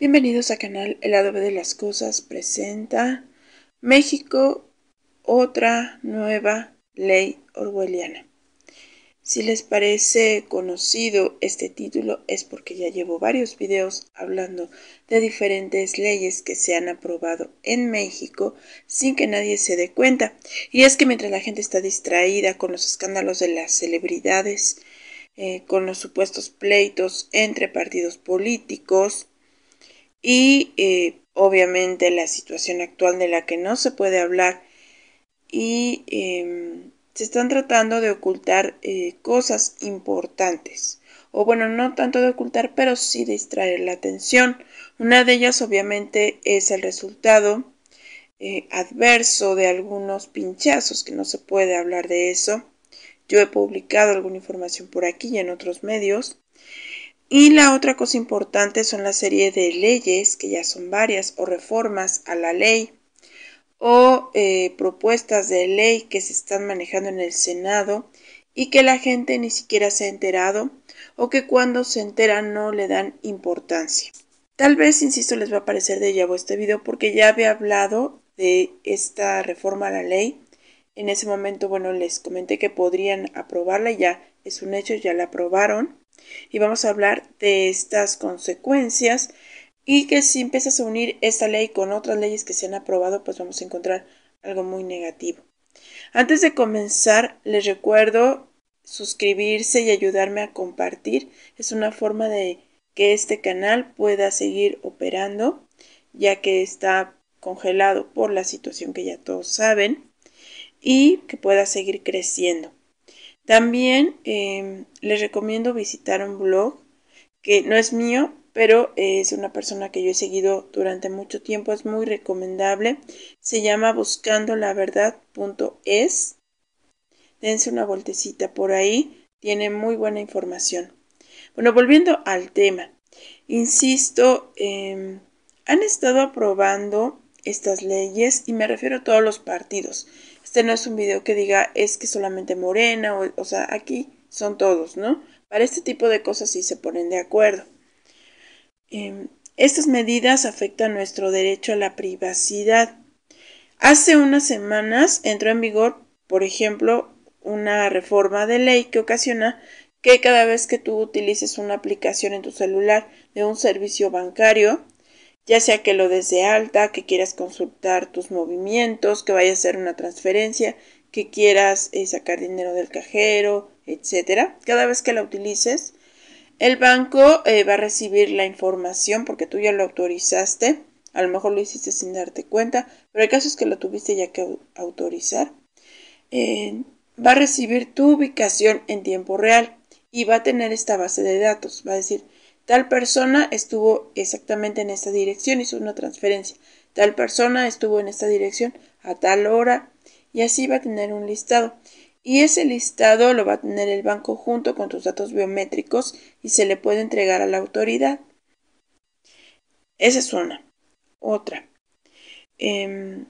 Bienvenidos a canal El adobe de las cosas presenta México otra nueva ley orwelliana. Si les parece conocido este título es porque ya llevo varios videos hablando de diferentes leyes que se han aprobado en México sin que nadie se dé cuenta. Y es que mientras la gente está distraída con los escándalos de las celebridades, eh, con los supuestos pleitos entre partidos políticos, y eh, obviamente la situación actual de la que no se puede hablar y em, se están tratando de ocultar eh, cosas importantes o bueno no tanto de ocultar pero sí de distraer la atención una de ellas obviamente es el resultado eh, adverso de algunos pinchazos que no se puede hablar de eso yo he publicado alguna información por aquí y en otros medios y la otra cosa importante son la serie de leyes, que ya son varias, o reformas a la ley, o eh, propuestas de ley que se están manejando en el Senado y que la gente ni siquiera se ha enterado o que cuando se enteran no le dan importancia. Tal vez, insisto, les va a parecer de llavo este video porque ya había hablado de esta reforma a la ley. En ese momento, bueno, les comenté que podrían aprobarla, ya es un hecho, ya la aprobaron. Y vamos a hablar de estas consecuencias y que si empiezas a unir esta ley con otras leyes que se han aprobado, pues vamos a encontrar algo muy negativo. Antes de comenzar, les recuerdo suscribirse y ayudarme a compartir. Es una forma de que este canal pueda seguir operando, ya que está congelado por la situación que ya todos saben, y que pueda seguir creciendo. También em, les recomiendo visitar un blog que no es mío, pero es una persona que yo he seguido durante mucho tiempo, es muy recomendable. Se llama buscando la Dense una voltecita por ahí, tiene muy buena información. Bueno, volviendo al tema, insisto, em, han estado aprobando estas leyes y me refiero a todos los partidos. Este no es un video que diga es que solamente morena, o, sea, aquí son todos, ¿no? Para este tipo de cosas sí se ponen de acuerdo. Em, estas medidas afectan nuestro derecho a la privacidad. Hace unas semanas entró en vigor, por ejemplo, una reforma de ley que ocasiona que cada vez que tú utilices una aplicación en tu celular de un servicio bancario, ya sea que lo des de alta, que quieras consultar tus movimientos, que vayas a hacer una transferencia, que quieras eh, sacar dinero del cajero, etcétera. Cada vez que la utilices, el banco eh, va a recibir la información porque tú ya lo autorizaste. A lo mejor lo hiciste sin darte cuenta, pero el caso es que lo tuviste ya que autorizar. Eh, va a recibir tu ubicación en tiempo real y va a tener esta base de datos. Va a decir, Tal persona estuvo exactamente en esta dirección, hizo una transferencia. Tal persona estuvo en esta dirección a tal hora. Y así va a tener un listado. Y ese listado lo va a tener el banco junto con tus datos biométricos y se le puede entregar a la autoridad. Esa es una. Otra. Em,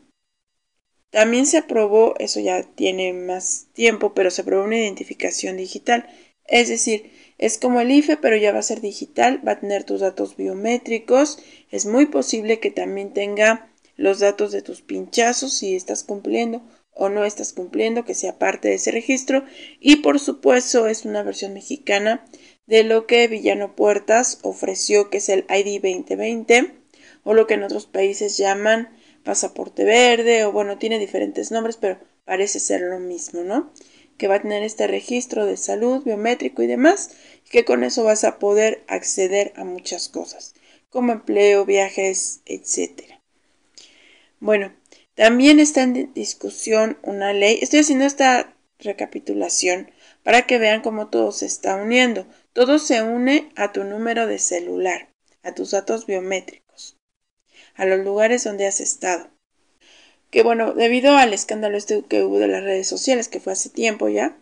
también se aprobó, eso ya tiene más tiempo, pero se aprobó una identificación digital. Es decir, es como el IFE, pero ya va a ser digital, va a tener tus datos biométricos, es muy posible que también tenga los datos de tus pinchazos si estás cumpliendo o no estás cumpliendo, que sea parte de ese registro. Y por supuesto es una versión mexicana de lo que Villano Puertas ofreció, que es el ID 2020, o lo que en otros países llaman pasaporte verde, o bueno, tiene diferentes nombres, pero parece ser lo mismo, ¿no? que va a tener este registro de salud biométrico y demás, y que con eso vas a poder acceder a muchas cosas, como empleo, viajes, etc. Bueno, también está en discusión una ley, estoy haciendo esta recapitulación para que vean cómo todo se está uniendo. Todo se une a tu número de celular, a tus datos biométricos, a los lugares donde has estado que bueno, debido al escándalo este que hubo de las redes sociales, que fue hace tiempo ya,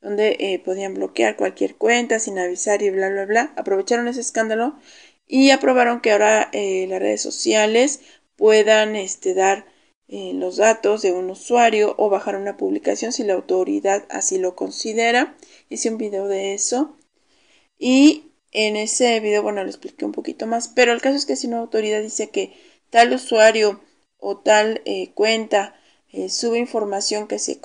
donde eh, podían bloquear cualquier cuenta sin avisar y bla, bla, bla, aprovecharon ese escándalo y aprobaron que ahora eh, las redes sociales puedan este, dar eh, los datos de un usuario o bajar una publicación si la autoridad así lo considera. Hice un video de eso y en ese video, bueno, lo expliqué un poquito más, pero el caso es que si una autoridad dice que tal usuario o tal eh, cuenta eh, sube información que se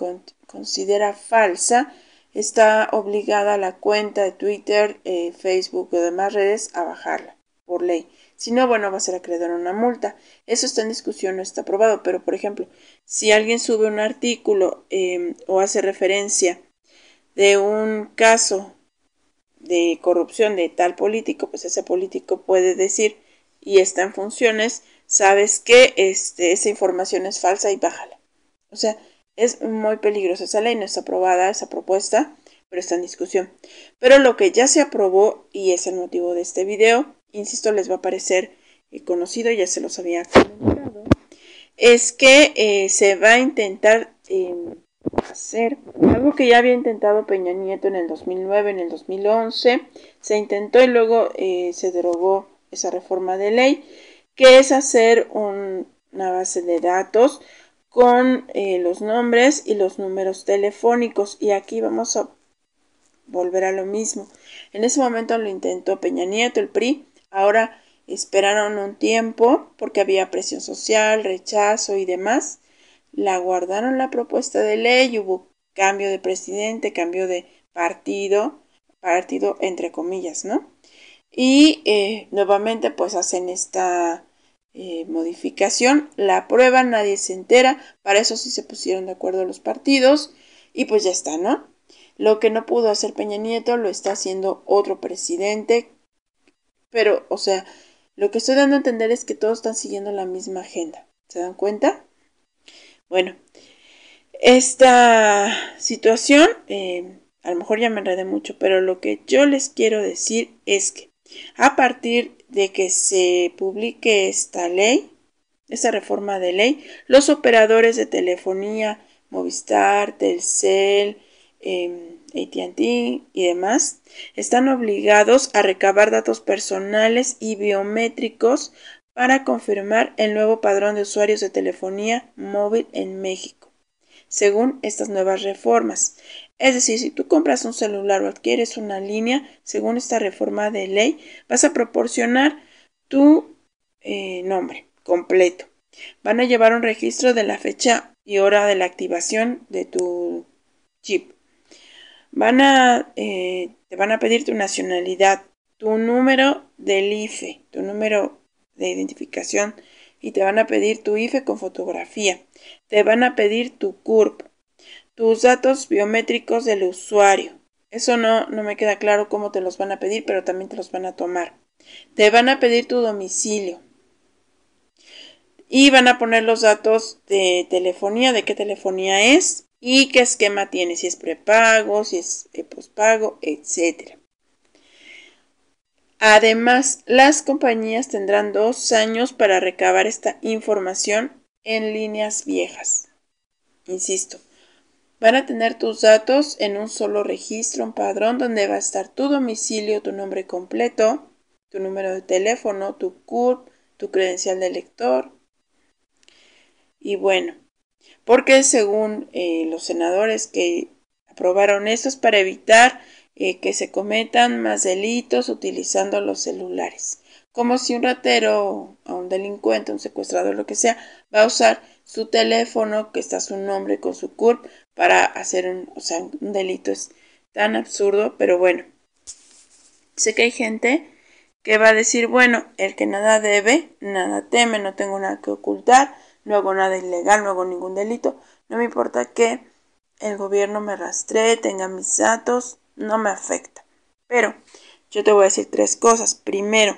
considera falsa, está obligada la cuenta de Twitter, eh, Facebook o demás redes a bajarla por ley. Si no, bueno, va a ser acreedor a una multa. Eso está en discusión, no está aprobado. Pero, por ejemplo, si alguien sube un artículo em, o hace referencia de un caso de corrupción de tal político, pues ese político puede decir y está en funciones sabes que este, esa información es falsa y bájala. O sea, es muy peligrosa esa ley, no está aprobada esa propuesta, pero está en discusión. Pero lo que ya se aprobó y es el motivo de este video, insisto, les va a parecer eh, conocido, ya se los había comentado, es que eh, se va a intentar em, hacer algo que ya había intentado Peña Nieto en el 2009, en el 2011, se intentó y luego eh, se derogó esa reforma de ley que es hacer una base de datos con eh, los nombres y los números telefónicos. Y aquí vamos a volver a lo mismo. En ese momento lo intentó Peña Nieto, el PRI. Ahora esperaron un tiempo porque había presión social, rechazo y demás. La guardaron la propuesta de ley, hubo cambio de presidente, cambio de partido, partido entre comillas, ¿no? y eh, nuevamente pues hacen esta eh, modificación, la aprueban, nadie se entera, para eso sí se pusieron de acuerdo los partidos y pues ya está, ¿no? Lo que no pudo hacer Peña Nieto lo está haciendo otro presidente, pero o sea, lo que estoy dando a entender es que todos están siguiendo la misma agenda, ¿se dan cuenta? Bueno, esta situación... Eh, a lo mejor ya me enredé mucho, pero lo que yo les quiero decir es que a partir de que se publique esta ley, esta reforma de ley, los operadores de telefonía, Movistar, Telcel, em, ATT y demás, están obligados a recabar datos personales y biométricos para confirmar el nuevo padrón de usuarios de telefonía móvil en México según estas nuevas reformas. Es decir, si tú compras un celular o adquieres una línea, según esta reforma de ley, vas a proporcionar tu eh, nombre completo. Van a llevar un registro de la fecha y hora de la activación de tu chip. Van a, eh, te van a pedir tu nacionalidad, tu número del IFE, tu número de identificación y te van a pedir tu IFE con fotografía. Te van a pedir tu CURP, tus datos biométricos del usuario. Eso no, no me queda claro cómo te los van a pedir, pero también te los van a tomar. Te van a pedir tu domicilio. Y van a poner los datos de telefonía, de qué telefonía es y qué esquema tiene, si es prepago, si es eh, pospago, etcétera. Además, las compañías tendrán dos años para recabar esta información en líneas viejas. Insisto, van a tener tus datos en un solo registro, un padrón donde va a estar tu domicilio, tu nombre completo, tu número de teléfono, tu CURP, tu credencial de lector. Y bueno, porque según eh, los senadores que aprobaron esto es para evitar eh, que se cometan más delitos utilizando los celulares. Como si un ratero, a un delincuente, un secuestrador, lo que sea, va a usar su teléfono, que está su nombre con su CURP, para hacer un, o sea, un delito. Es tan absurdo, pero bueno. Sé que hay gente que va a decir, bueno, el que nada debe, nada teme, no tengo nada que ocultar, no hago nada ilegal, no hago ningún delito, no me importa que el gobierno me rastree, tenga mis datos, no me afecta. Pero yo te voy a decir tres cosas. Primero,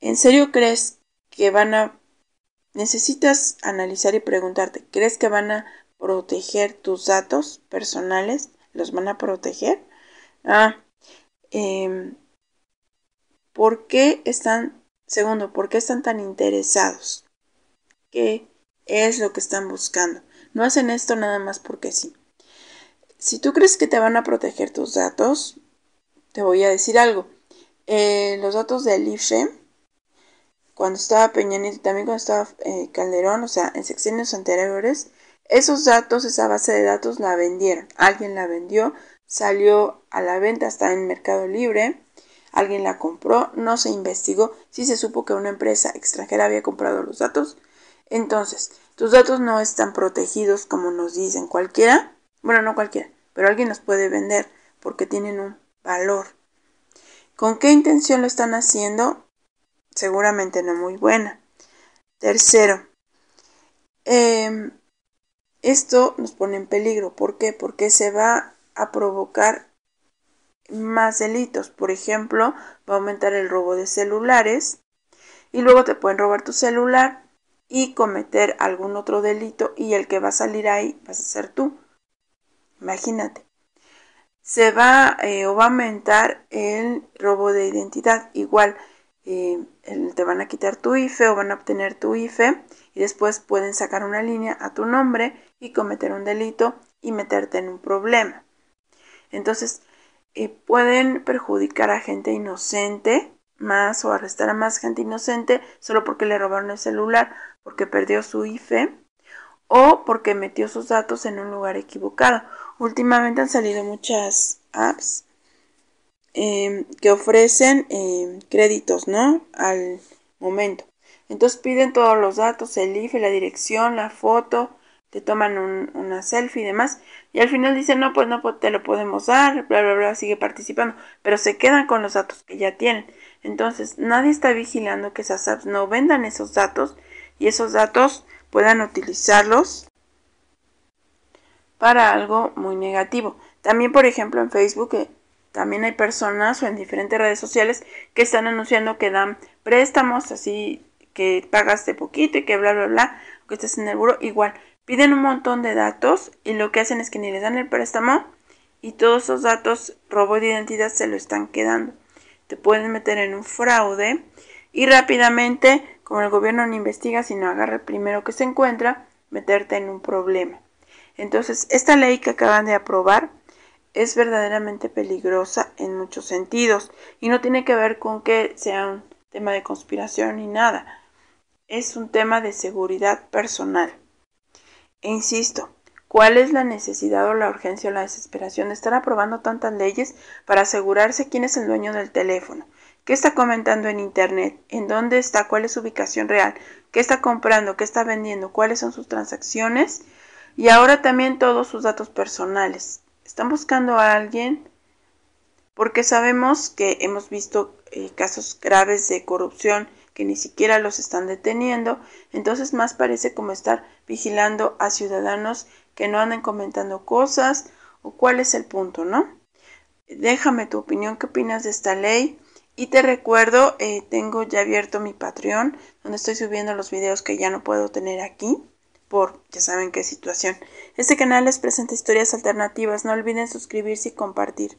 ¿en serio crees que van a... Necesitas analizar y preguntarte, ¿crees que van a proteger tus datos personales? ¿Los van a proteger? Ah, em, ¿por qué están... Segundo, ¿por qué están tan interesados? ¿Qué es lo que están buscando? No hacen esto nada más porque sí. Si tú crees que te van a proteger tus datos, te voy a decir algo. Eh, los datos de IFSHE, cuando estaba Peña Nieto, también cuando estaba eh, Calderón, o sea, en secciones anteriores, esos datos, esa base de datos la vendieron. Alguien la vendió, salió a la venta, está en Mercado Libre, alguien la compró, no se investigó, sí se supo que una empresa extranjera había comprado los datos. Entonces, tus datos no están protegidos como nos dicen cualquiera. Bueno, no cualquiera, pero alguien los puede vender porque tienen un valor. ¿Con qué intención lo están haciendo? Seguramente no muy buena. Tercero, em, esto nos pone en peligro. ¿Por qué? Porque se va a provocar más delitos. Por ejemplo, va a aumentar el robo de celulares y luego te pueden robar tu celular y cometer algún otro delito y el que va a salir ahí vas a ser tú. Imagínate. Se va eh, o va a aumentar el robo de identidad. Igual eh, te van a quitar tu IFE o van a obtener tu IFE y después pueden sacar una línea a tu nombre y cometer un delito y meterte en un problema. Entonces, eh, pueden perjudicar a gente inocente más o arrestar a más gente inocente solo porque le robaron el celular, porque perdió su IFE o porque metió sus datos en un lugar equivocado. Últimamente han salido muchas apps em, que ofrecen em, créditos, ¿no? Al momento. Entonces piden todos los datos, el IFE, la dirección, la foto, te toman una selfie y demás. Y al final dicen, no, pues no te lo podemos dar, bla, bla, bla, sigue participando. Pero se quedan con los datos que ya tienen. Entonces nadie está vigilando que esas apps no vendan esos datos y esos datos puedan utilizarlos para algo muy negativo. También, por ejemplo, en Facebook eh, también hay personas o en diferentes redes sociales que están anunciando que dan préstamos así que pagaste poquito y que bla bla bla, que estás en el buro igual. Piden un montón de datos y lo que hacen es que ni les dan el préstamo y todos esos datos robo de identidad se lo están quedando. Te pueden meter en un fraude y rápidamente como el gobierno no investiga, sino agarra el primero que se encuentra, meterte en un problema. Entonces, esta ley que acaban de aprobar es verdaderamente peligrosa en muchos sentidos y no tiene que ver con que sea un tema de conspiración ni nada. Es un tema de seguridad personal. E insisto, ¿cuál es la necesidad o la urgencia o la desesperación de estar aprobando tantas leyes para asegurarse quién es el dueño del teléfono? ¿Qué está comentando en Internet? ¿En dónde está? ¿Cuál es su ubicación real? ¿Qué está comprando? ¿Qué está vendiendo? ¿Cuáles son sus transacciones? Y ahora también todos sus datos personales. ¿Están buscando a alguien? Porque sabemos que hemos visto eh, casos graves de corrupción que ni siquiera los están deteniendo. Entonces más parece como estar vigilando a ciudadanos que no andan comentando cosas o cuál es el punto, ¿no? Déjame tu opinión, ¿qué opinas de esta ley? Y te recuerdo, eh, tengo ya abierto mi Patreon, donde estoy subiendo los videos que ya no puedo tener aquí, por ya saben qué situación. Este canal les presenta historias alternativas, no olviden suscribirse y compartir.